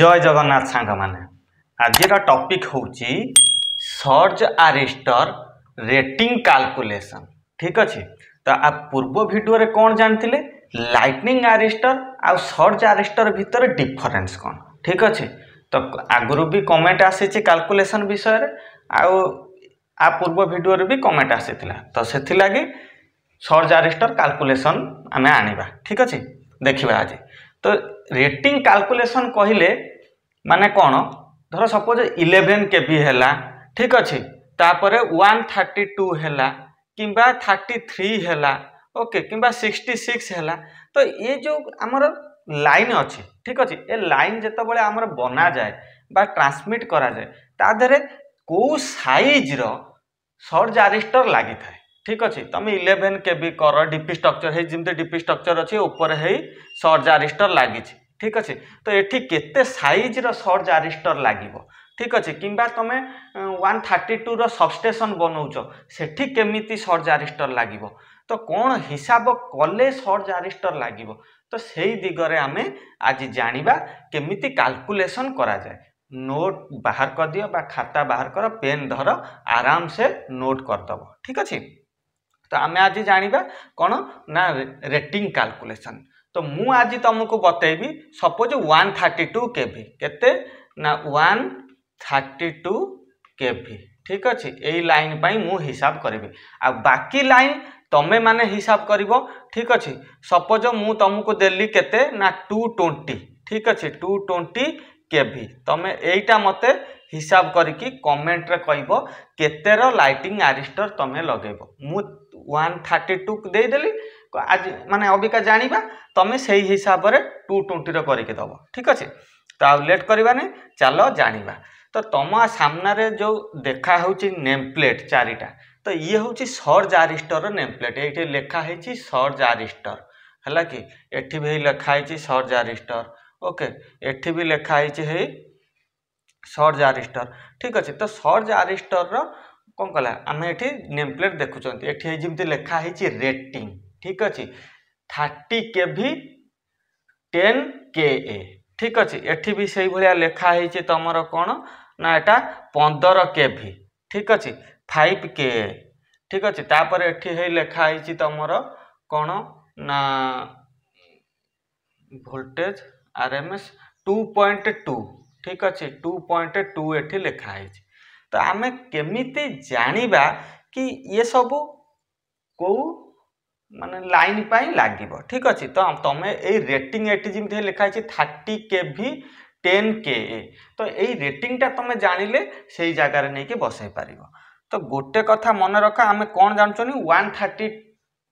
জয় জগন্নাথ ସାଙ୍ଗମାନେ ଆଜିର ଟପିକ୍ ହେଉଛି ସର୍ଜ ଆରିଷ୍ଟର ରେଟିଂ କାଲକୁଲେସନ୍ ଠିକ୍ ଅଛି ତ ଆ ପୂର୍ବ ଭିଡ଼ିଓରେ କ'ଣ ଜାଣିଥିଲେ ଲାଇଟନିଂ ଆରିଷ୍ଟର ଆଉ ସର୍ଜ ଆରିଷ୍ଟର ଭିତରେ ଡିଫରେନ୍ସ କ'ଣ ଠିକ୍ ଅଛି ତ ଆଗରୁ ବି କମେଣ୍ଟ ଆସିଛି କାଲକୁଲେସନ୍ ବିଷୟରେ ଆଉ ଆ ପୂର୍ବ ଭିଡ଼ିଓରେ ବି କମେଣ୍ଟ ଆସିଥିଲା ତ ସେଥିଲାଗି ସର୍ଜ ଆରିଷ୍ଟର କାଲକୁଲେସନ୍ ଆମେ ଆଣିବା ଠିକ୍ ଅଛି ଦେଖିବା ଆଜି ତ ରେଟିଂ କାଲକୁଲେସନ୍ କହିଲେ ମାନେ କ'ଣ ଧର ସପୋଜ୍ ଇଲେଭେନ୍ କେ ବି ହେଲା ଠିକ୍ ଅଛି ତାପରେ ୱାନ୍ ଥାର୍ଟି ଟୁ ହେଲା କିମ୍ବା ଥାର୍ଟି ଥ୍ରୀ ହେଲା ଓକେ କିମ୍ବା ସିକ୍ସଟି ସିକ୍ସ ହେଲା ତ ଏ ଯେଉଁ ଆମର ଲାଇନ୍ ଅଛି ଠିକ୍ ଅଛି ଏ ଲାଇନ୍ ଯେତେବେଳେ ଆମର ବନାଯାଏ ବା ଟ୍ରାନ୍ସମିଟ୍ କରାଯାଏ ତା ଦେହରେ କେଉଁ ସାଇଜ୍ର ସର୍ଟ ଜାରିଷ୍ଟର୍ ଲାଗିଥାଏ ঠিক আছে তুমি ইলেভেন কেবি কর ডিপি স্ট্রকচর হয়ে যেমন ডিপি স্ট্রকচর অছে উপরে হয়ে সর্জ আরিষ্টর লাগিছে ঠিক আছে তো এটি কেতে সাইজর সর্জ আরিষ্টর লাগিব ঠিক আছে কিংবা তুমি ওয়ান থার্টি টুর সবস্টেসন বনাউছ সেটি কেমিতি সর্জ আরিষ্টর লাগিব তো কোণ হিসাব কলে সর্জ আরিষ্টর লাগিব তো সেই দিগরে আমি আজ জাঁয়া কেমিতি কালকুলেসন করা যায় নোট বাহার করদিও বা খাতা বাহার কর পেন ধর আরামসে নোট করদেব ঠিক আছে ତ ଆମେ ଆଜି ଜାଣିବା କ'ଣ ନା ରେଟିଂ କାଲକୁଲେସନ୍ ତ ମୁଁ ଆଜି ତୁମକୁ ବତେଇବି suppose one thirty two K V କେତେ ନା one thirty two K V ଠିକ୍ ଅଛି ଏଇ ଲାଇନ୍ ପାଇଁ ମୁଁ ହିସାବ କରିବି ଆଉ ବାକି ଲାଇନ୍ ତୁମେମାନେ ହିସାବ କରିବ ଠିକ୍ ଅଛି ସପୋଜ୍ ମୁଁ ତୁମକୁ ଦେଲି କେତେ ନା ଟୁ ଟ୍ୱେଣ୍ଟି ଠିକ୍ ଅଛି ଟୁ ଟ୍ୱେଣ୍ଟି କେ ଭି ତୁମେ ଏଇଟା ମୋତେ হিসাব করিকি কমেন্টরে কইব কেতের লাইটিং আরিস্টর তুমি লগাইব মু ওয়ান থার্টি টু দেইদেলি আজ মানে অবিকা জাঁয়া তুমি সেই হিসাবরে টু টোয়েন্টির করিকি দেব ঠিক আছে তো আউ লেট করবানি চাল জাঁয়া তো তুম সামনারে যে দেখা হচ্ছে নেম প্লেট চারিটা তো ইয়ে হচ্ছে সর্জ আরিস্টর নেম প্লেট এইটি লেখা হয়েছি সর্জ আরিস্টর ହେଲା କି ଏଠି ବି ଲେଖା ହେଇଛି ସର୍ଜ ଆରିଷ୍ଟର ଓକେ ଏଠି ବି ଲେଖା ହେଇଛି ହେଇ ସର୍ଜ ଆରିଷ୍ଟର ଠିକ୍ ଅଛି ତ ସର୍ଜ ଆରିଷ୍ଟରର କ'ଣ କଲା ଆମେ ଏଠି ନେମ୍ ପ୍ଲେଟ୍ ଦେଖୁଛନ୍ତି ଏଠି ଯେମିତି ଲେଖା ହେଇଛି ରେଟିଂ ଠିକ୍ ଅଛି ଥାର୍ଟି କେ ଭି ଟେନ୍ କେ ଏ ଠିକ୍ ଅଛି ଏଠି ବି ସେଇଭଳିଆ ଲେଖା ହେଇଛି ତୁମର କ'ଣ ନା ଏଇଟା ପନ୍ଦର କେ ଭି ଠିକ୍ ଅଛି ଫାଇଭ୍ କେ ଏ ଠିକ୍ ଅଛି ତାପରେ ଏଠି ହେଇ ଲେଖା ହେଇଛି ତୁମର କ'ଣ ନା voltage R M S two point two ঠিক ଅଛି ଟୁ ପଏଣ୍ଟ ଟୁ ଏଠି ଲେଖା ହେଇଛି ତ ଆମେ କେମିତି ଜାଣିବା କି ଇଏ ସବୁ କେଉଁ ମାନେ ଲାଇନ୍ ପାଇଁ ଲାଗିବ ଠିକ୍ ଅଛି ତ ତମେ ଏଇ ରେଟିଂ ଏଠି ଯେମିତି ଲେଖା ହେଇଛି ଥାର୍ଟି କେ ଭି টেন কে এ তো এই রেটিংটা তুমি জাঁলে সেই জায়গায় নিয়ে বসাই পারিব তো গোটে কথা মনে রখ আমি কম জানুছি ওয়ান থার্টি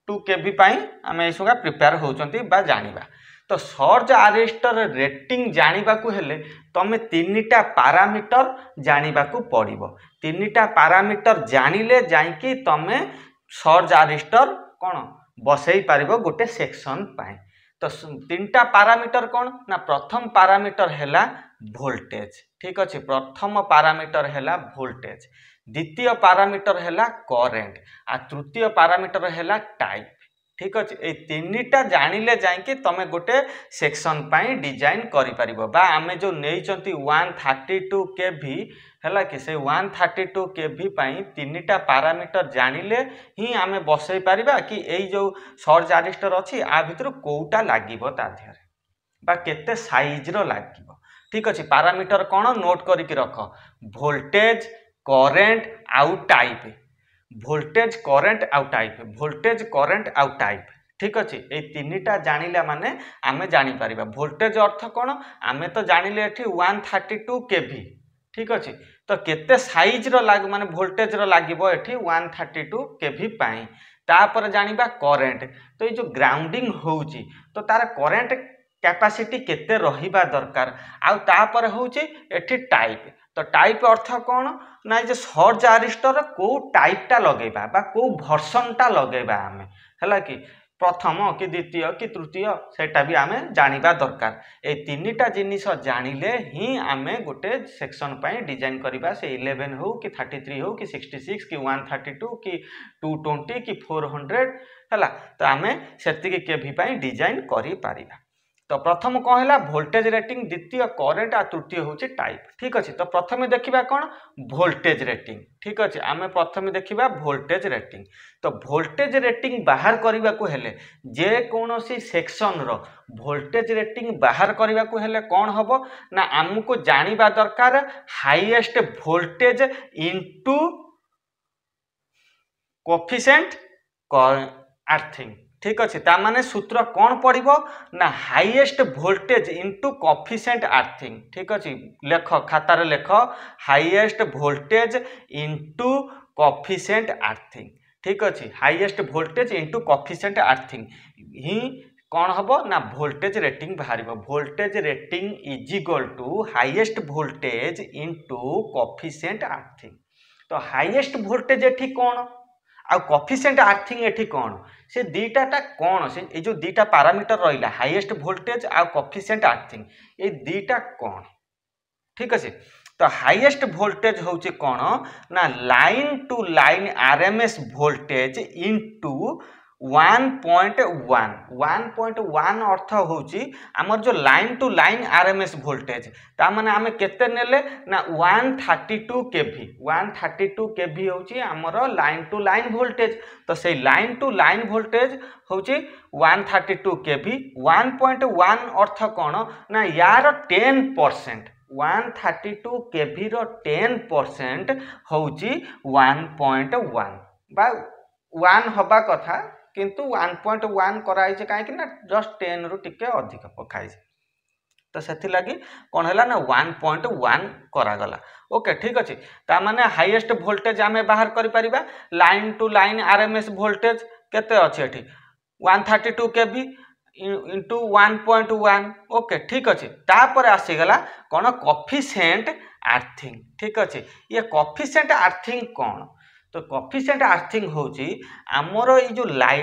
টু কেভি পাই আমি এসব প্রিপেয়ার হচ্ছেন বা জাঁয়া ତ ସର୍ଜ ଆରେଷ୍ଟର ରେଟିଂ ଜାଣିବାକୁ ହେଲେ ତୁମେ ତିନିଟା ପାରାମିଟର ଜାଣିବାକୁ ପଡ଼ିବ ତିନିଟା ପାରାମିଟର ଜାଣିଲେ ଯାଇକି ତୁମେ ସର୍ଜ ଆରେଷ୍ଟର କ'ଣ ବସେଇ ପାରିବ ଗୋଟେ ସେକ୍ସନ୍ ପାଇଁ ତ ତିନିଟା ପାରାମିଟର କ'ଣ ନା ପ୍ରଥମ ପାରାମିଟର ହେଲା ভোল্টেজ ঠিক আছে প্রথম প্যারামিটর হেলা ভোল্টেজ দ্বিতীয় প্যারামিটর হেলা করেন্ট আর তৃতীয় প্যারামিটর হেলা টাইম ঠিক আছে এই তিনটা জাঁলে যাই তুমি গোটে সেকশন পাই ডিজাইন করে পাব বা আমি যে নিয়েছেন ওয়ান থার্টি টু কেভি ହେଲା କି ସେ one thirty two K V ପାଇଁ ତିନିଟା ପାରାମିଟର ଜାଣିଲେ ହିଁ ଆମେ ବସେଇ ପାରିବା କି ଏଇ ଯେଉଁ ସର୍ଚ୍ଚ ଆରିଷ୍ଟର ଅଛି ଆ ଭିତରୁ କେଉଁଟା ଲାଗିବ ତା ଦେହରେ ବା କେତେ ସାଇଜ୍ର ଲାଗିବ ଠିକ୍ ଅଛି ପାରାମିଟର କ'ଣ ନୋଟ୍ କରିକି ରଖ ଭୋଲ୍ଟେଜ୍ କରେଣ୍ଟ ଆଉ ଟାଇପ୍ ভোল্টেজ করেন্ট আউ টাইপ ভোল্টেজ করেন্ট আউ টাইপ ঠিক আছে এই তিনটা জাঁলে মানে আমি জাঁপার ভোল্টেজ অর্থ কোণ আমি তো জাঁলে এটি ওয়ান থার্টি টু কেভি ঠিক আছে তো কেতে সাইজর মানে ভোল্টেজর লাগিব এটি ওয়ান থার্টি টু কেভি পাই তাপরে জাঁয়া করেন্ট তো এই যে গ্রাউন্ডিং হচ্ছে তো তার করেন্ট ক্যাপাসিটি কেতে রহবা দরকার আউ তাপরে হচ্ছে এটি টাইপ तो टाइप अर्थ कौन ना जो सर्च आरिस्टर कौ टाइपटा लगे कौ भर्सनटा लगे आम है कि प्रथम कि द्वितीय कि तृतीय से आम जाना दरकार ये तीन टा जिन जान आम गोटे सेक्शन डिजाइन करवा से इलेवेन हो कि थर्टी थ्री हो कि सिक्सटी सिक्स कि वन थर्टी टू कि टू ट्वेंटी कि फोर हंड्रेड है तो आम से कभी डिजाइन करपरिया তো প্রথম কম হল ভোল্টেজ রেটিং দ্বিতীয় করেন্ট আর তৃতীয় হচ্ছে টাইপ ঠিক আছে তো প্রথমে দেখা কোণ ভোল্টেজ রেটিং ঠিক আছে আমি প্রথমে দেখা ভোল্টেজ রেটিং তো ভোল্টেজ রেটিং বাহার করা হলে যেকোনসি সেকশনর ভোল্টেজ রেটিং বাহার করা হলে কণ হব না আমি জাঁয়া দরকার highest voltage into coefficient earthing ঠিক আছে তা মানে সূত্র কোণ পড়ব না highest voltage into coefficient earthing ঠিক আছে লেখ খাতার লেখ highest voltage into coefficient earthing ঠিক আছে highest voltage into coefficient earthing হি କ'ଣ ହେବ ନା ଭୋଲ୍ଟେଜ୍ ରେଟିଂ ବାହାରିବ voltage rating is equal to highest voltage into coefficient earthing ତ ହାଇଏଷ୍ଟ ଭୋଲ୍ଟେଜ୍ ଏଠି କ'ଣ ଆଉ କଫିସିଏଣ୍ଟ ଆର୍ଥିଂ ଏଠି କ'ଣ ସେ ଦୁଇଟାଟା କ'ଣ ସେ ଏଇ ଯେଉଁ ଦୁଇଟା ପାରାମିଟର ରହିଲା ହାଇଏଷ୍ଟ ଭୋଲ୍ଟେଜ୍ ଆଉ କଫିସିଏଣ୍ଟ ଆର୍ଥିଂ ଏଇ ଦୁଇଟା କ'ଣ ଠିକ୍ ଅଛି ତ ହାଇଏଷ୍ଟ ଭୋଲ୍ଟେଜ୍ ହେଉଛି କ'ଣ ନା line to line R M S voltage into one point one one point one অর্থ হচ্ছে আমার যে line to line R M S voltage তা মানে আমি কেতে নেলে না one thirty two KV one thirty two KV হচ্ছে আমার লাইন টু লাইন ভোল্টেজ তো সেই লাইন টু লাইন ভোল্টেজ হচ্ছে one thirty two KV one point one অর্থ কোণ না ইয়ার ten percent one thirty two কেভির টেন পরসেন্ট হচ্ছে ওয়ান পয়েন্ট ওয়ান বা ওয়ান হবা কথা কিন্তু ওয়াନ୍ ପଏଣ୍ଟ ୱାନ୍ କରାହେଇଛି କାହିଁକି ନା ଜଷ୍ଟ ଟେନ୍ରୁ ଟିକେ ଅଧିକ ପକାଇଛି ତ ସେଥିଲାଗି କ'ଣ ହେଲା ନା ୱାନ୍ ପଏଣ୍ଟ ୱାନ୍ କରାଗଲା ଓକେ ଠିକ୍ ଅଛି ତା ମାନେ ହାଇଏଷ୍ଟ ଭୋଲ୍ଟେଜ୍ ଆମେ ବାହାର କରିପାରିବା line to line R M S voltage କେତେ ଅଛି ଏଠି one thirty two K V into one point one okay ଠିକ୍ ଅଛି ତାପରେ ଆସିଗଲା କ'ଣ କଫିସେଣ୍ଟ ଆର୍ଥିଂ ଠିକ୍ ଅଛି ଇଏ କଫିସେଣ୍ଟ ଆର୍ଥିଂ କ'ଣ তো କଫିସିଏଣ୍ଟ ଆର୍ଥିଂ ହେଉଛି ଆମର ଏଇ ଯେଉଁ ଲାଇ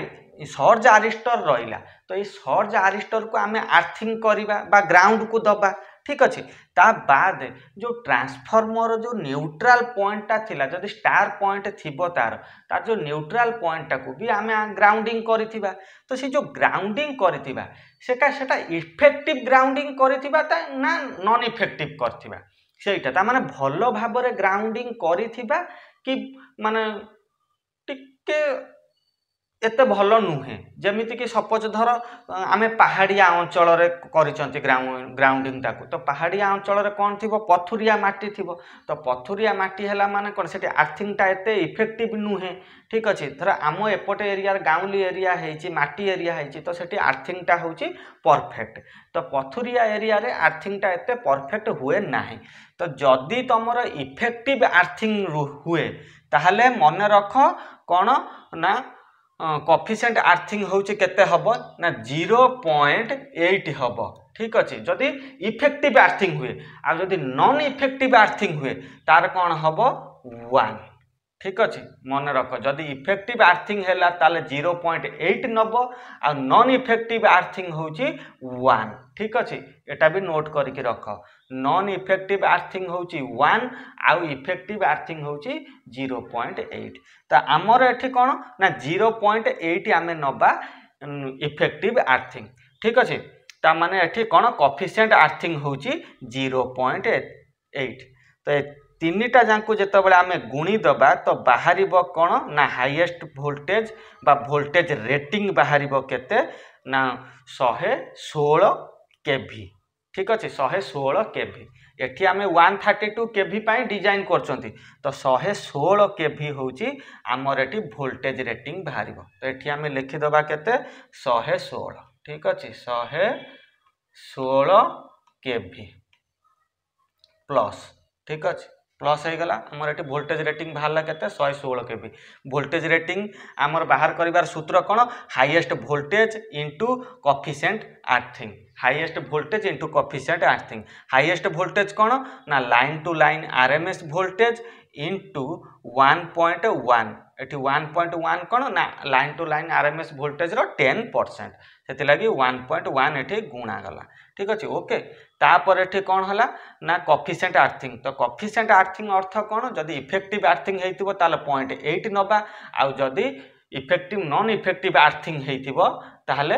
ସର୍ଜ ଆରିଷ୍ଟର ରହିଲା ତ ଏଇ ସର୍ଜ ଆରିଷ୍ଟରକୁ ଆମେ ଆର୍ଥିଂ କରିବା ବା ଗ୍ରାଉଣ୍ଡକୁ ଦେବା ଠିକ୍ ଅଛି ତା ବାଦ ଯେଉଁ ଟ୍ରାନ୍ସଫର୍ମର ଯେଉଁ ନ୍ୟୁଟ୍ରାଲ୍ ପଏଣ୍ଟଟା ଥିଲା ଯଦି ଷ୍ଟାର୍ ପଏଣ୍ଟ ଥିବ ତା'ର ତା'ର ଯେଉଁ ନ୍ୟୁଟ୍ରାଲ୍ ପଏଣ୍ଟଟାକୁ ବି ଆମେ ଗ୍ରାଉଣ୍ଡିଂ କରିଥିବା ତ ସେ ଯେଉଁ ଗ୍ରାଉଣ୍ଡିଂ କରିଥିବା ସେଟା ସେଟା ଇଫେକ୍ଟିଭ୍ ଗ୍ରାଉଣ୍ଡିଂ କରିଥିବା ତା ନା ନନ୍ ଇଫେକ୍ଟିଭ୍ କରିଥିବା ସେଇଟା ତା'ମାନେ ଭଲ ଭାବରେ ଗ୍ରାଉଣ୍ଡିଂ କରିଥିବା कि मान टे ଏତେ ଭଲ ନୁହେଁ ଯେମିତିକି ସପୋଜ୍ ଧର ଆମେ ପାହାଡ଼ିଆ ଅଞ୍ଚଳରେ କରିଛନ୍ତି ଗ୍ରାଉଣ୍ଡିଂଟାକୁ ତ ପାହାଡ଼ିଆ ଅଞ୍ଚଳରେ କ'ଣ ଥିବ ପଥୁରିଆ ମାଟି ଥିବ ତ ପଥୁରିଆ ମାଟି ହେଲା ମାନେ କ'ଣ ସେଠି ଆର୍ଥିଂଟା ଏତେ ଇଫେକ୍ଟିଭ୍ ନୁହେଁ ଠିକ୍ ଅଛି ଧର ଆମ ଏପଟେ ଏରିଆରେ ଗାଉଁଲି ଏରିଆ ହେଇଛି ମାଟି ଏରିଆ ହେଇଛି ତ ସେଠି ଆର୍ଥିଂଟା ହେଉଛି ପରଫେକ୍ଟ ତ ପଥୁରିଆ ଏରିଆରେ ଆର୍ଥିଂଟା ଏତେ ପରଫେକ୍ଟ ହୁଏ ନାହିଁ ତ ଯଦି ତୁମର ଇଫେକ୍ଟିଭ୍ ଆର୍ଥିଂ ହୁଏ ତାହେଲେ ମନେ ରଖ କ'ଣ ନା কফিসিয়েন্ট আর্থিং হচ্ছে কেতে হব না জিরো পয়েন্ট এইট হব ঠিক আছে যদি ইফেক্টিভ আর্থিং হুয়ে আর যদি নন ইফেক্টিভ আর্থিং হুয়ে তার কোণ হব ওয়ান ঠিক আছে মনে রখ যদি ইফেক্টিভ আর্থিং হেলা তাহলে জিরো পয়েন্ট এইট নব আর নন ইফেক্টিভ আর্থিং হচ্ছে ওয়ান ঠিক আছে এটা বি নোট করিকি রখ নন ଇଫେକ୍ଟିଭ୍ ଆର୍ଥିଂ ହେଉଛି ୱାନ୍ ଆଉ ଇଫେକ୍ଟିଭ୍ ଆର୍ଥିଂ ହେଉଛି ଜିରୋ ପଏଣ୍ଟ ଏଇଟ୍ ତ ଆମର ଏଠି କ'ଣ ନା ଜିରୋ ପଏଣ୍ଟ ଏଇଟ୍ ଆମେ ନେବା ଇଫେକ୍ଟିଭ୍ ଆର୍ଥିଂ ଠିକ୍ ଅଛି ତା ମାନେ ଏଠି କ'ଣ କଫିସିଏଣ୍ଟ ଆର୍ଥିଂ ହେଉଛି ଜିରୋ ପଏଣ୍ଟ ଏଇଟ୍ ତ ତିନିଟା ଯାଙ୍କୁ ଯେତେବେଳେ ଆମେ ଗୁଣି ଦେବା ତ ବାହାରିବ କ'ଣ ନା ହାଇଏଷ୍ଟ ଭୋଲ୍ଟେଜ୍ ବା ଭୋଲ୍ଟେଜ୍ ରେଟିଂ ବାହାରିବ କେତେ ନା ଶହେ ଷୋହଳ କେଭି ঠিক আছে শহে ষোহল কেভি এটি আমি ওয়ান থার্টি টু কেভি পাই ডিজাইন করছেন তো শহে ষোহল কেভি হচ্ছে আমার এটি ভোল্টেজ রেটিং বাহার তো এটি আমি লিখিদেবা কেতে শহে ষোহল ঠিক আছে শহে ষোহল কেভি প্লস ঠিক আছে ପ୍ଲସ୍ ହୋଇଗଲା ଆମର ଏଠି ଭୋଲ୍ଟେଜ୍ ରେଟିଂ ବାହାରିଲା କେତେ ଶହେ ଷୋହଳ କେଭି ଭୋଲ୍ଟେଜ୍ ରେଟିଂ ଆମର ବାହାର କରିବାର ସୂତ୍ର କ'ଣ highest voltage into coefficient earthing highest voltage into coefficient earthing highest voltage କ'ଣ ନା line to line R M S voltage into one point one ଏଠି ୱାନ୍ ପଏଣ୍ଟ ୱାନ୍ କ'ଣ ନା line to line R M S ଭୋଲ୍ଟେଜ୍ର ten percent ସେଥିଲାଗି one point one ଏଠି ଗୁଣାଗଲା ଠିକ୍ ଅଛି ଓକେ তাপরে এটি কোণ হল না কফিসেন্ট আর্থিং তো কফিসেন্ট আর্থিং অর্থ কোণ যদি ইফেক্টিভ আর্থিং হয়েছিল তাহলে পয়েন্ট এইট নবা আদি ইফেক্টিভ নন ইফেক্টিভ আর্থিং হয়েছিল তাহলে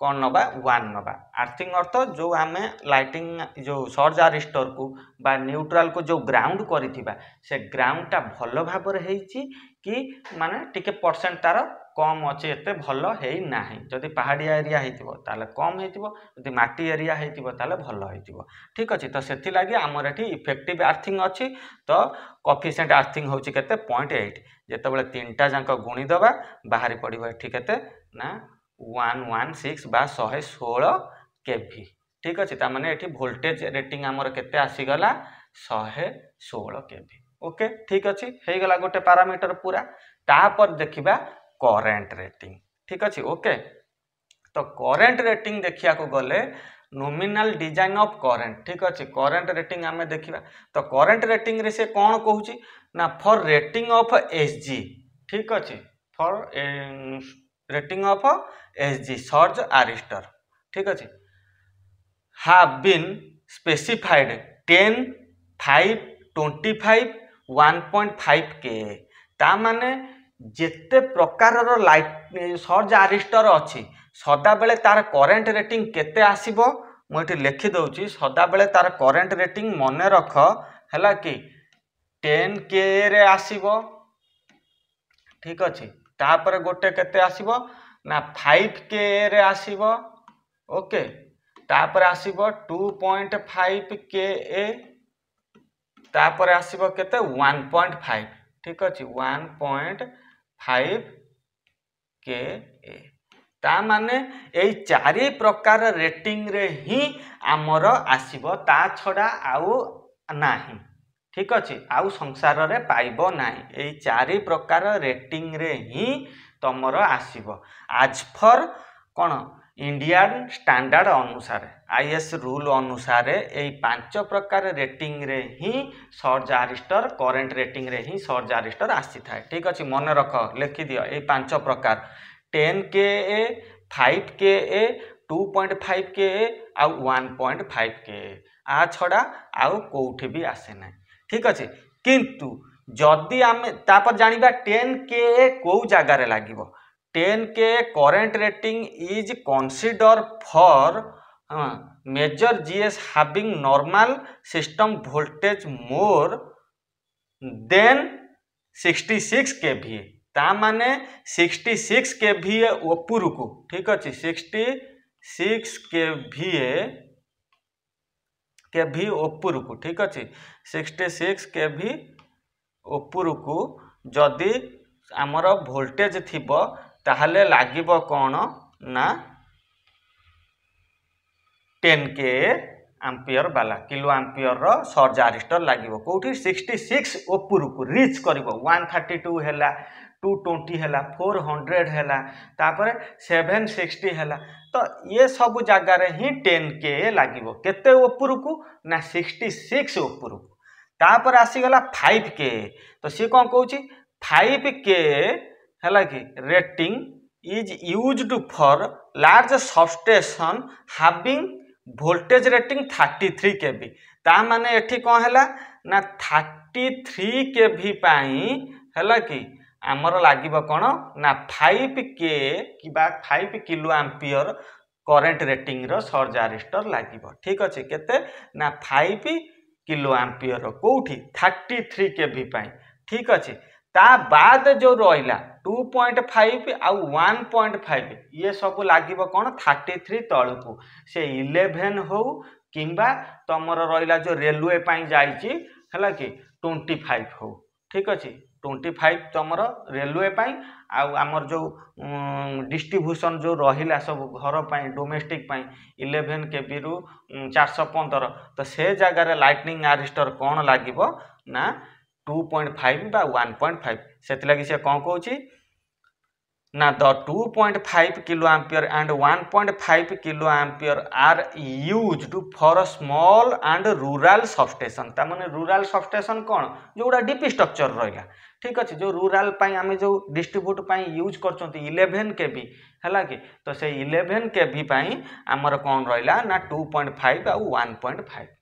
কোণ নবা ওয়ান নবা আর্থিং অর্থ যে আমি লাইটিং যে সর্জ আরিস্টরকু বা নিউট্রালকু যে গ্রাউন্ড করিথিবা সে গ্রাউন্ডটা ভালো ভাবে হয়েছি कि मान टे परसेंट तार कम अच्छे एत भल होना जदि पहाड़िया एरिया होते कम होती मटी एरिया भल हो ठीक अच्छे तो से लगे आमर ये इफेक्टिव आर्थिंग अच्छी तो कफिसेंट आर्थिंग होती के पॉइंट एट जिते बड़े तीन टा जाक गुणीद बाहरी पड़ो एटी के वन वन सिक्स शहे षोल के भी ठीक अच्छे तेज ये भोल्टेज रेटिंग आमर के आसीगला शहे षोह के भी ওকে ঠিক ଅଛି ହେଇଗଲା ଗୋଟେ ପାରାମିଟର ପୁରା ତାପରେ ଦେଖିବା କରେଣ୍ଟ ରେଟିଂ ଠିକ୍ ଅଛି ଓକେ ତ କରେଣ୍ଟ ରେଟିଂ ଦେଖିବାକୁ ଗଲେ ନୋମିନାଲ ଡିଜାଇନ୍ ଅଫ୍ କରେଣ୍ଟ ଠିକ୍ ଅଛି କରେଣ୍ଟ ରେଟିଂ ଆମେ ଦେଖିବା ତ କରେଣ୍ଟ ରେଟିଂରେ ସେ କ'ଣ କହୁଛି ନା for rating of S G ଠିକ୍ ଅଛି for rating of S G surge arrester ଠିକ୍ ଅଛି have been specified ten five twenty five one point five K ତା'ମାନେ ଯେତେ ପ୍ରକାରର ଲାଇଟ୍ ସର୍ଜ ଆରିଷ୍ଟର ଅଛି ସଦାବେଳେ ତା'ର କରେଣ୍ଟ ରେଟିଂ କେତେ ଆସିବ ମୁଁ ଏଠି ଲେଖିଦେଉଛି ସଦାବେଳେ ତା'ର କରେଣ୍ଟ ରେଟିଂ ମନେ ରଖ ହେଲା କି ଟେନ୍ କେରେ ଆସିବ ଠିକ୍ ଅଛି ତାପରେ ଗୋଟେ କେତେ ଆସିବ ନା ଫାଇଭ୍ କେରେ ଆସିବ ଓକେ ତାପରେ ଆସିବ two point five K A ତାପରେ ଆସିବ କେତେ ୱାନ୍ ପଏଣ୍ଟ ଫାଇଭ ଠିକ ଅଛି one point five K A ତା ମାନେ ଏଇ ଚାରି ପ୍ରକାର ରେଟିଂରେ ହିଁ ଆମର ଆସିବ ତା ଛଡ଼ା ଆଉ ନାହିଁ ଠିକ ଅଛି ଆଉ ସଂସାରରେ ପାଇବ ନାହିଁ ଏଇ ଚାରି ପ୍ରକାର ରେଟିଂରେ ହିଁ ତମର ଆସିବ ଆଜ୍ ଫର୍ କ'ଣ ইন্ডিয়ান স্ট্যান্ডার্ড ଅନୁସାରେ ଆଇ ଏସ୍ ରୁଲ୍ ଅନୁସାରେ ଏଇ ପାଞ୍ଚ ପ୍ରକାର ରେଟିଂରେ ହିଁ ସର୍ଚ୍ଚ ଆରିଷ୍ଟର କରେଣ୍ଟ ରେଟିଂରେ ହିଁ ସର୍ଚ୍ଚ ଆରିଷ୍ଟର ଆସିଥାଏ ଠିକ୍ ଅଛି ମନେ ରଖ ଲେଖିଦିଅ ଏଇ ପାଞ୍ଚ ପ୍ରକାର ten K A five K A two point five K A ଆଉ one point five K A ଆ ଛଡ଼ା ଆଉ କେଉଁଠି ବି ଆସେ ନାହିଁ ଠିକ୍ ଅଛି କିନ୍ତୁ ଯଦି ଆମେ ତାପରେ ଜାଣିବା ଟେନ୍ କେ ଏ କେଉଁ ଜାଗାରେ ଲାଗିବ ten K current rating is consider for major GS having normal system voltage more than 66 K भि ताने सिक्सटी सिक्स के भि ओपुर को ठीक अच्छे सिक्सटी सिक्स के भि के भि ओपुर को ठीक अच्छे सिक्सटी सिक्स के भि ओपुर को जदि आमर भोल्टेज थी ତାହେଲେ ଲାଗିବ କ'ଣ ନା ଟେନ୍ କେ ଆମ୍ପିୟର ବାଲା କିଲୋ ଆମ୍ପିୟରର ସର୍ଜ ଆରିଷ୍ଟର ଲାଗିବ କେଉଁଠି ସିକ୍ସଟି ସିକ୍ସ ଉପରକୁ ରିଚ୍ କରିବ ୱାନ୍ ଥାର୍ଟି ଟୁ ହେଲା ଟୁ ଟ୍ୱେଣ୍ଟି ହେଲା ଫୋର୍ ହଣ୍ଡ୍ରେଡ଼ ହେଲା ତାପରେ ସେଭେନ୍ ସିକ୍ସଟି ହେଲା ତ ଇଏ ସବୁ ଜାଗାରେ ହିଁ ଟେନ୍ କେ ଲାଗିବ କେତେ ଉପରକୁ ନା ସିକ୍ସଟି ସିକ୍ସ ଉପରକୁ ତାପରେ ଆସିଗଲା ଫାଇଭ୍ କେ ତ ସିଏ କ'ଣ କହୁଛି ଫାଇଭ୍ କେ ହେଲା କି rating is used for large substation having voltage rating thirty three KV তা মানে এটি কম হল না থার্টি থ্রি কেভি পাই হল কি আমার লাগিব কোণ না ফাইভ কে কিংবা ফাইভ কিলো আম্পিয়র করেন্ট রেটিংর সর্জ আরিষ্টর লাগিব ঠিক আছে কেতে না ফাইভ কিলো আম্পিয়র কোউঠি থার্টি থ্রি কেভি পাই ঠিক আছে তা বাদ যে রহলা टू पॉइंट फाइव आउ वन पॉइंट फाइव ये सब लगे कौन थर्टी थ्री तल को से इलेवेन हो कि तुम रहा जो रेलवे जाला कि ट्वेंटी फाइव हो ठीक अच्छे ट्वेंटी फाइव तुम रेलवे आमर जो डिस्ट्रीब्यूशन जो रहा सब घर पर डोमेस्टिक इलेवेन के वि रु चार सौ पंदर तो से जगार लाइटनिंग आरिस्टर कौन लगे ना टू पॉइंट फाइव बा वन पॉइंट फाइव से सी कौन कौन ना the two point five kilo ampere and one point five kilo ampere are use for small and rural substation तमें रूराल सबस्टेसन कौन जो गुड़ा डीपी स्ट्रक्चर रहा ठीक अच्छे जो रूराल पाई आमे जो डिस्ट्रीब्यूट पाई यूज कर इलेवेन के भी है कि तो से इलेवेन के भी आमर कौन रहा ना टू पॉइंट फाइव आउ one point five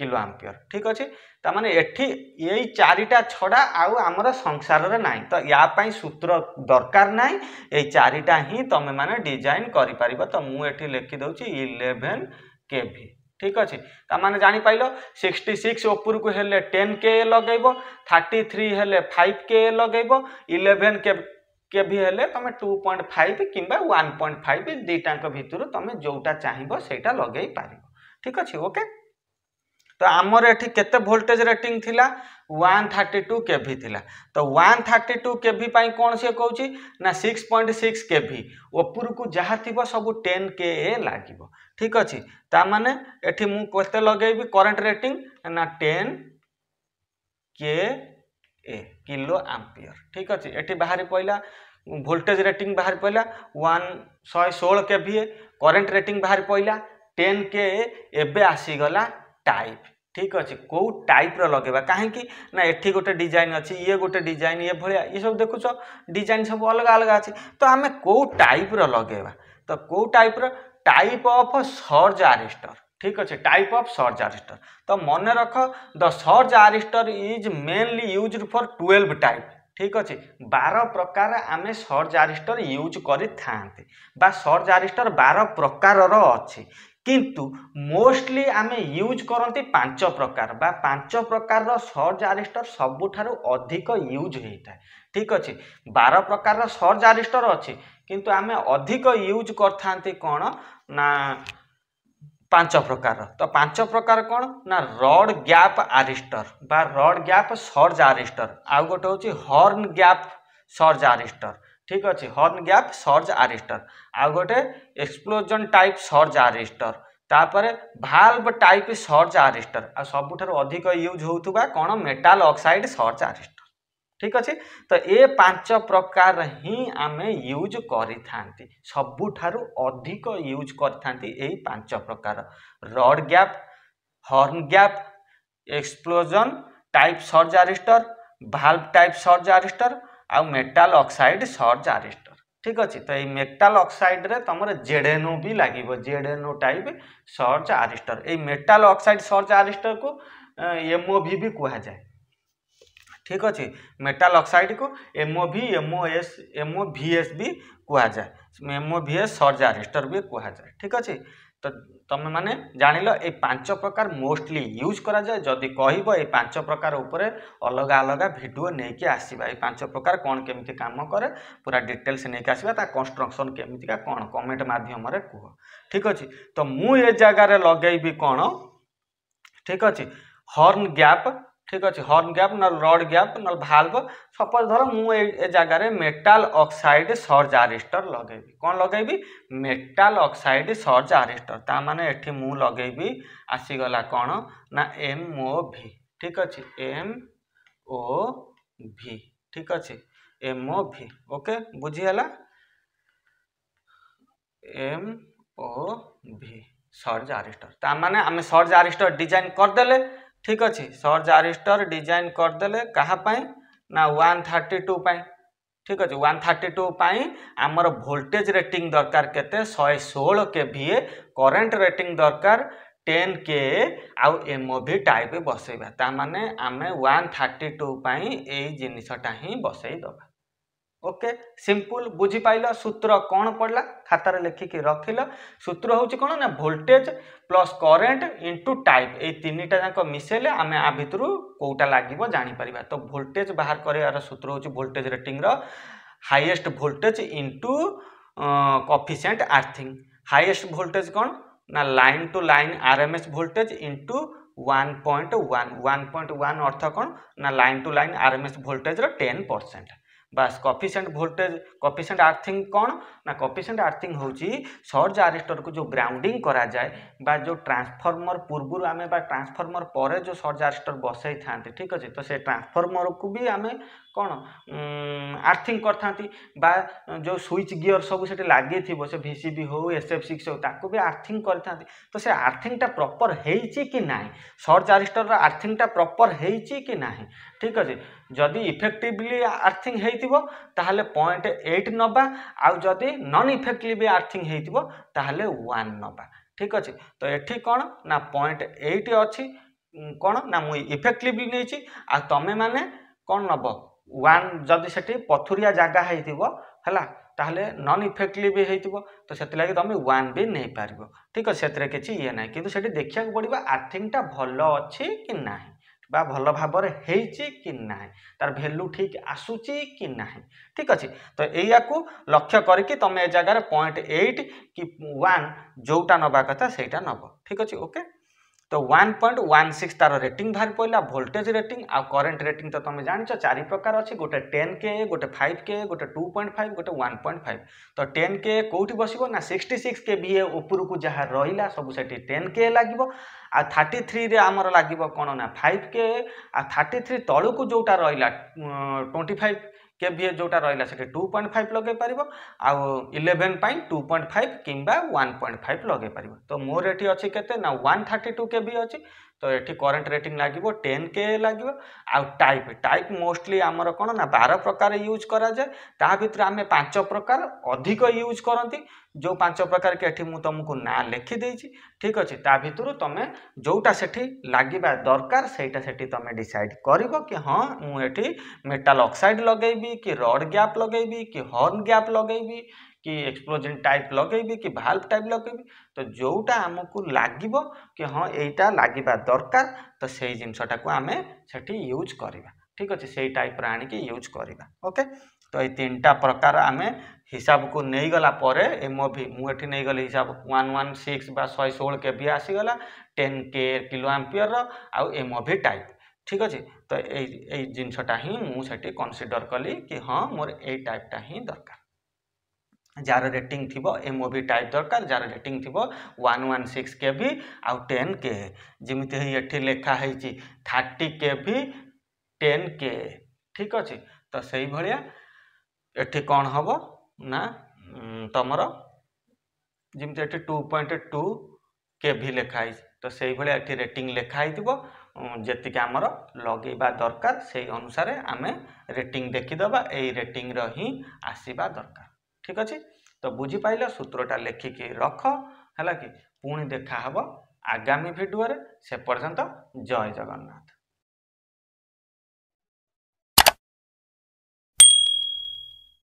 kilo ampere ঠিক আছে তার মানে এটি এই চারিটা ছড়া আউ আমার সংসারের নাই তো ইয়াপাই সূত্র দরকার নাই এই চারিটা হি তুমি মানে ডিজাইন করে পারিব তো মু এটি লিখি দেউছি ইলেভেন কেভি ঠিক আছে তা মানে জাঁপাইল সিক্সটি সিক্স উপরক হলে টেন কে লগাইব থার্টি থ্রি হলে ফাইভ কে লগাইব ইলেভেন কে কেভি হলে তুমি টু পয়েন্ট ফাইভ কিংবা ওয়ান পয়েন্ট ফাইভ দুইটাঙ্ক ভিতর তুমি যেটা চাহিব সেইটা লগাই পারিব ঠিক আছে ওকে তো আমার এটি কেতে ভোল্টেজ রেটিং লা ওয়ান থার্টি টু কেভি লা তো ওয়ান থার্টি টু কেভি পাই কোণ সে কৌছি না সিক্স পয়েন্ট সিক্স কেভি উপরকু যা থাকবে সবু টেন কে এ লাগবে ঠিক আছে তা মানে এটি মু কেতে লগাইবি করেন্ট রেটিং না ten K A kilo ampere ठीक अच्छे ये बाहरी पड़ा भोल्टेज रेटिंग बाहर पड़ा वन शहे षोल के भि करेन्ट रेटिंग बाहर पड़ा टेन के एवं आसीगला টাইপ ঠিক আছে কেউ টাইপ্র লগাଇବା କାହିଁକି ନା ଏଠି ଗୋଟେ ଡିଜାଇନ୍ ଅଛି ଇଏ ଗୋଟେ ଡିଜାଇନ୍ ଇଏ ଭଳିଆ ଏସବୁ ଦେଖୁଛ ଡିଜାଇନ୍ ସବୁ ଅଲଗା ଅଲଗା ଅଛି ତ ଆମେ କେଉଁ ଟାଇପ୍ର ଲଗାଇବା ତ କେଉଁ ଟାଇପ୍ର ଟାଇପ୍ ଅଫ୍ ସର୍ଜ ଆରିଷ୍ଟର ঠিক আছে টাইপ অফ সর্জ আরিস্টর তো মনে রখ the surge arrester is mainly used for twelve type ঠিক আছে বার প্রকার আমি সর্জ আরিস্টর ইউজ করে থাকে বা সর্জ আরিস্টর বার প্রকারর অছি কিন্তু ମୋଷ୍ଟଲି ଆମେ ୟୁଜ୍ କରନ୍ତି ପାଞ୍ଚ ପ୍ରକାର ବା ପାଞ୍ଚ ପ୍ରକାରର ସର୍ଚ୍ଚ ଆରିଷ୍ଟର ସବୁଠାରୁ ଅଧିକ ୟୁଜ୍ ହେଇଥାଏ ଠିକ୍ ଅଛି ବାର ପ୍ରକାରର ସର୍ଚ୍ଚ ଆରିଷ୍ଟର ଅଛି କିନ୍ତୁ ଆମେ ଅଧିକ ୟୁଜ୍ କରିଥାନ୍ତି କ'ଣ ନା ପାଞ୍ଚ ପ୍ରକାର ତ ପାଞ୍ଚ ପ୍ରକାର କ'ଣ ନା ରଡ୍ ଗ୍ୟାପ୍ ଆରିଷ୍ଟର ବା ରଡ୍ ଗ୍ୟାପ୍ ସର୍ଚ୍ଚ ଆରିଷ୍ଟର ଆଉ ଗୋଟେ ହେଉଛି ହର୍ନ ଗ୍ୟାପ୍ ସର୍ଚ୍ଚ ଆରିଷ୍ଟର ঠিক আছে হর্ন গ্যাপ ସର୍ଜ ଆରେଷ୍ଟର ଆଉ ଗୋଟେ ଏକ୍ସପ୍ଲୋଜନ୍ ଟାଇପ୍ ସର୍ଜ ଆରେଷ୍ଟର ତାପରେ ଭାଲ୍ଭ ଟାଇପ୍ ସର୍ଜ ଆରେଷ୍ଟର ଆଉ ସବୁଠାରୁ ଅଧିକ ୟୁଜ୍ ହେଉଥିବା କ'ଣ ମେଟାଲ ଅକ୍ସାଇଡ୍ ସର୍ଜ ଆରେଷ୍ଟର ଠିକ୍ ଅଛି ତ ଏ ପାଞ୍ଚ ପ୍ରକାର ହିଁ ଆମେ ୟୁଜ୍ କରିଥାନ୍ତି ସବୁଠାରୁ ଅଧିକ ୟୁଜ୍ କରିଥାନ୍ତି ଏଇ ପାଞ୍ଚ ପ୍ରକାର rod gap horn gap explosion type surge arrester valve type surge arrester आ मेटाल अक्साइड सर्ज आरिस्टर ठीक अच्छे तो ये मेटाल अक्साइड रे तुम जेडेनो भी लगे जेडेनो टाइप सर्ज आरिस्टर ये मेटाल अक्साइड सर्ज आरिस्टर को एमओ भी कहुए ठीक अच्छे मेटाल अक्साइड को एमओ एमओभि एमओएस एमओ भी भी एस सर्ज आरिस्टर भी कहुए ठीक अच्छे তো ତମେମାନେ ଜାଣିଲ ଏଇ ପାଞ୍ଚ ପ୍ରକାର ମୋଷ୍ଟଲି ୟୁଜ୍ କରାଯାଏ ଯଦି କହିବ ଏଇ ପାଞ୍ଚ ପ୍ରକାର ଉପରେ ଅଲଗା ଅଲଗା ଭିଡ଼ିଓ ନେଇକି ଆସିବା ଏଇ ପାଞ୍ଚ ପ୍ରକାର କ'ଣ କେମିତି କାମ କରେ ପୁରା ଡିଟେଲ୍ସ ନେଇକି ଆସିବା ତା କନଷ୍ଟ୍ରକ୍ସନ୍ କେମିତିକା କ'ଣ କମେଣ୍ଟ ମାଧ୍ୟମରେ କୁହ ଠିକ୍ ଅଛି ତ ମୁଁ ଏ ଜାଗାରେ ଲଗେଇବି କ'ଣ ଠିକ୍ ଅଛି ହର୍ନ ଗ୍ୟାପ୍ ঠিক আছে হর্ন গ্যাপ ন রড গ্যাপ ন ভাল্ভ ସପୋଜ୍ ଧର ମୁଁ ଏ ଜାଗାରେ ମେଟାଲ ଅକ୍ସାଇଡ଼ ସର୍ଜ ଆରିଷ୍ଟର ଲଗେଇବି କ'ଣ ଲଗେଇବି ମେଟାଲ ଅକ୍ସାଇଡ଼ ସର୍ଜ ଆରିଷ୍ଟର ତା ମାନେ ଏଠି ମୁଁ ଲଗେଇବି ଆସିଗଲା କ'ଣ ନା ଏମ୍ ଓ ଭି ଠିକ୍ ଅଛି ଏମ୍ ଓ ଭି ଠିକ୍ ଅଛି ଏମ୍ ଓ ଭି ଓକେ ବୁଝିହେଲା ଏମ୍ ଓ ଭି ସର୍ଜ ଆରିଷ୍ଟର ତା ମାନେ ଆମେ ସର୍ଜ ଆରିଷ୍ଟର ଡିଜାଇନ୍ କରିଦେଲେ ঠিক ଅଛି ସର୍ଜ ଆରିଷ୍ଟର ଡିଜାଇନ୍ କରିଦେଲେ କାହା ପାଇଁ ନା ୱାନ୍ ଥାର୍ଟି ଟୁ ପାଇଁ ଠିକ୍ ଅଛି ୱାନ୍ ଥାର୍ଟି ଟୁ ପାଇଁ ଆମର ଭୋଲ୍ଟେଜ୍ ରେଟିଂ ଦରକାର କେତେ ଶହେ ଷୋହଳ କେ ଭିଏ କରେଣ୍ଟ ରେଟିଂ ଦରକାର টেন কে আউ এমওভি টাইপ বসাইবা তার মানে আমি ওয়ান থার্টি টু পাই এই জিনিসটা হি বসাই দেবা ওকে ସିମ୍ପୁଲ ବୁଝିପାଇଲ ସୂତ୍ର କ'ଣ ପଡ଼ିଲା ଖାତାରେ ଲେଖିକି ରଖିଲ ସୂତ୍ର ହେଉଛି କ'ଣ ନା voltage plus current into type ଏଇ ତିନିଟା ଯାକ ମିଶାଇଲେ ଆମେ ଆ ଭିତରୁ କେଉଁଟା ଲାଗିବ ଜାଣିପାରିବା ତ ଭୋଲ୍ଟେଜ୍ ବାହାର କରିବାର ସୂତ୍ର ହେଉଛି ଭୋଲ୍ଟେଜ୍ ରେଟିଂର highest voltage into coefficient earthing highest voltage କ'ଣ ନା line to line R M S voltage into one point one one point one ଅର୍ଥ କ'ଣ ନା line to line R M S ଭୋଲ୍ଟେଜ୍ର ଟେନ୍ ପରସେଣ୍ଟ বাস কফিসেন্ট ভোল্টেজ কফিসেন্ট আর্থিং কোণ না কফিসেন্ট earthing হচ্ছে সর্জ আরিষ্টরকে যে গ্রাউন্ডিং করা যায় বা যে ট্রান্সফর্মর পূর্বর আমি বা ট্রান্সফর্মর পরে যে সর্জ আরিষ্টর বসাই থাকে ঠিক আছে তো সে ট্রান্সফর্মরকু বি আমি କ'ଣ ଆର୍ଥିଙ୍ଗ କରିଥାନ୍ତି ବା ଯେଉଁ ସୁଇଚ୍ ଗିଅର୍ ସବୁ ସେଠି ଲାଗିଥିବ ସେ ଭି ସି ବି ହେଉ ଏସ୍ ଏଫ୍ ସିକ୍ସ ହେଉ ତାକୁ ବି ଆର୍ଥିଙ୍ଗ କରିଥାନ୍ତି ତ ସେ ଆର୍ଥିଙ୍ଗଟା ପ୍ରପର୍ ହେଇଛି କି ନାହିଁ ସର୍ଟ ଆରିଷ୍ଟରର ଆର୍ଥିଙ୍ଗଟା ପ୍ରପର୍ ହେଇଛି କି ନାହିଁ ଠିକ୍ ଅଛି ଯଦି ଇଫେକ୍ଟିଭଲି ଆର୍ଥିଙ୍ଗ ହେଇଥିବ ତାହେଲେ ପଏଣ୍ଟ ଏଇଟ୍ ନେବା ଆଉ ଯଦି ନନ୍ ଇଫେକ୍ଟିଭଲି ଆର୍ଥିଙ୍ଗ ହେଇଥିବ ତାହେଲେ ୱାନ୍ ନେବା ଠିକ୍ ଅଛି ତ ଏଠି କ'ଣ ନା ପଏଣ୍ଟ ଏଇଟ୍ ଅଛି କ'ଣ ନା ମୁଁ ଇଫେକ୍ଟିଭଲି ନେଇଛି ଆଉ ତୁମେମାନେ କ'ଣ ନେବ ୱାନ୍ ଯଦି ସେଠି ପଥୁରିଆ ଜାଗା ହେଇଥିବ ହେଲା ତାହେଲେ ନନ୍ ଇଫେକ୍ଟଲି ବି ହେଇଥିବ ତ ସେଥିଲାଗି ତୁମେ ୱାନ୍ ବି ନେଇପାରିବ ଠିକ୍ ଅଛି ସେଥିରେ କିଛି ଇଏ ନାହିଁ କିନ୍ତୁ ସେଠି ଦେଖିବାକୁ ପଡ଼ିବ ଆର୍ଥିଂଟା ଭଲ ଅଛି କି ନାହିଁ ବା ଭଲ ଭାବରେ ହେଇଛି କି ନାହିଁ ତାର ଭ୍ୟାଲୁ ଠିକ୍ ଆସୁଛି କି ନାହିଁ ଠିକ୍ ଅଛି ତ ଏଇଆକୁ ଲକ୍ଷ୍ୟ କରିକି ତୁମେ ଏ ଜାଗାରେ ପଏଣ୍ଟ ଏଇଟ୍ କି ୱାନ୍ ଯେଉଁଟା ନେବା କଥା ସେଇଟା ନେବ ଠିକ୍ ଅଛି ଓକେ तो वन पॉइंट वन सिक्स तार रेट बाहर पड़ा भोल्टेज रेट आ करेन्ट रेटिंग तो तुम जान चार प्रकार अच्छे गोटे टेन के गोटे फाइव के गोटे टू पॉइंट फाइव गोटे वन पॉइंट फाइव तो टेन के कौटी बस ना सिक्सटी सिक्स के भी ऊपर को जहाँ रहा सब से टेन के लगे आ थर्टी थ्री आमर लगे कौन ना फाइव के आ थर्टी थ्री तौक को जोटा रहा ट्वेंटी फाइव কেভিএ যেটা রহলা সেটি টু পয়েন্ট ফাইভ লগাই পাব আলেভেন পাই টু পয়েন্ট ফাইভ কিংবা ওয়ান পয়েন্ট ফাইভ লগাই পাব তো মোর এটি অছি কেতে না ওয়ান থার্টি টু কেভিএ অছি तो ये करेन्ट रेटिंग लगे टेन के लगे आउ टाइप टाइप मोस्टली आमर कौन ना बार प्रकार यूज कराए ता भर आम पांच प्रकार अधिक यूज करती जो पांच प्रकार के तुमको ना लिखिदे ठीक अच्छे ता भितर तुम्हें जोटा से लगे दरकार से तुम डिसाइड कर कि हाँ मुझे मेटाल अक्साइड लगे कि रड ग्याप लगे कि हर्न ग्याप लगे कि एक्सप्लोजन टाइप लगे कि भाल्व टाइप लगे तो जोटा आमको लगे कि हाँ यहाँ लगवा दरकार तो से जिनटा को आम से यूज करवा ठीक अच्छे से टाइप आणिक यूज करवा ओके तो ये तीन टा प्रकार आम हिसाब को नहींगला एम भी मुझे नहीं गली हिसाब वन वन सिक्स शहे षोह के भी आसीगला टेन के किलो आंपिअर आउ एम ओभी टाइप ठीक अच्छे तो ये जिनसटा ही मुझे कनसीडर कली कि हाँ मोर ए टाइपटा ही दरकार जार रेटिंग थी एमओभि टाइप दरकार जार रेटिंग थी one one six K V आउ टेन के जमी ये लेखाही थर्टी के भि टेन के ठीक अच्छे तो से भाया ये कौन हम ना तुमर जमी ये टू पॉइंट टू के भि लेखाही तो से भाया ये रेटिंग लेखाही ଯେତିକି ଆମର ଲଗେଇବା ଦରକାର ସେଇ ଅନୁସାରେ ଆମେ ରେଟିଂ ଦେଖିଦେବା ଏଇ ରେଟିଂର ହିଁ ଆସିବା ଦରକାର ঠিক ଅଛି ତ ବୁଝିପାରିଲ ସୂତ୍ରଟା ଲେଖିକି ରଖ ହେଲା କି ପୁଣି ଦେଖାହେବ ଆଗାମୀ ଭିଡ଼ିଓରେ ସେ ପର୍ଯ୍ୟନ୍ତ ଜୟ ଜଗନ୍ନାଥ